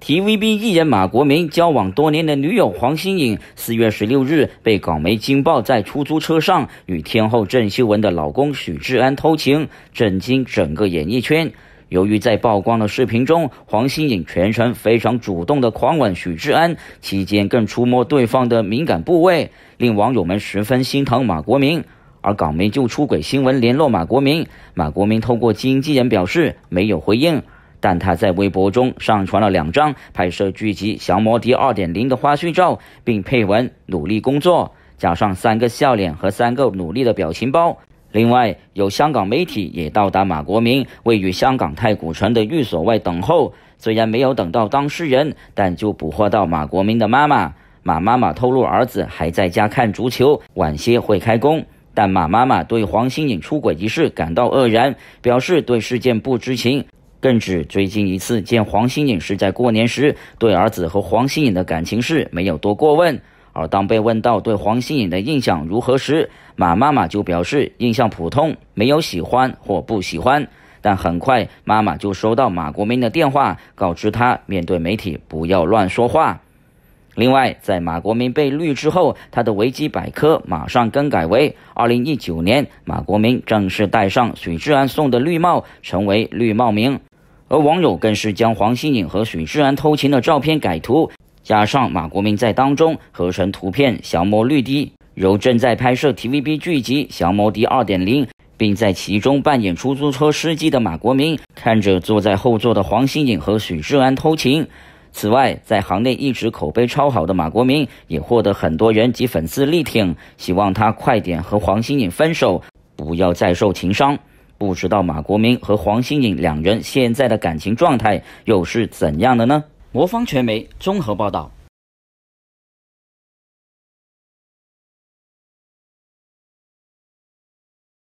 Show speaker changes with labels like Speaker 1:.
Speaker 1: TVB 艺人马国明交往多年的女友黄心颖，四月十六日被港媒惊爆在出租车上与天后郑秀文的老公许志安偷情，震惊整个演艺圈。由于在曝光的视频中，黄心颖全程非常主动地狂吻许志安，期间更触摸对方的敏感部位，令网友们十分心疼马国明。而港媒就出轨新闻联络马国明，马国明透过经纪人表示没有回应。但他在微博中上传了两张拍摄剧集《降魔的二点零》的花絮照，并配文“努力工作”，加上三个笑脸和三个努力的表情包。另外，有香港媒体也到达马国明位于香港太古城的寓所外等候。虽然没有等到当事人，但就捕获到马国明的妈妈马妈妈透露，儿子还在家看足球，晚些会开工。但马妈妈对黄心颖出轨一事感到愕然，表示对事件不知情。更指最近一次见黄心颖是在过年时，对儿子和黄心颖的感情事没有多过问。而当被问到对黄心颖的印象如何时，马妈妈就表示印象普通，没有喜欢或不喜欢。但很快，妈妈就收到马国明的电话，告知他面对媒体不要乱说话。另外，在马国明被绿之后，他的维基百科马上更改为2019年，马国明正式戴上许志安送的绿帽，成为绿帽名。而网友更是将黄心颖和许志安偷情的照片改图，加上马国明在当中合成图片，降魔绿滴由正在拍摄 TVB 剧集《降魔滴二点零》，并在其中扮演出租车司机的马国明，看着坐在后座的黄心颖和许志安偷情。此外，在行内一直口碑超好的马国明，也获得很多人及粉丝力挺，希望他快点和黄心颖分手，不要再受情伤。不知道马国明和黄心颖两人现在的感情状态又是怎样的呢？魔方传媒综合报道。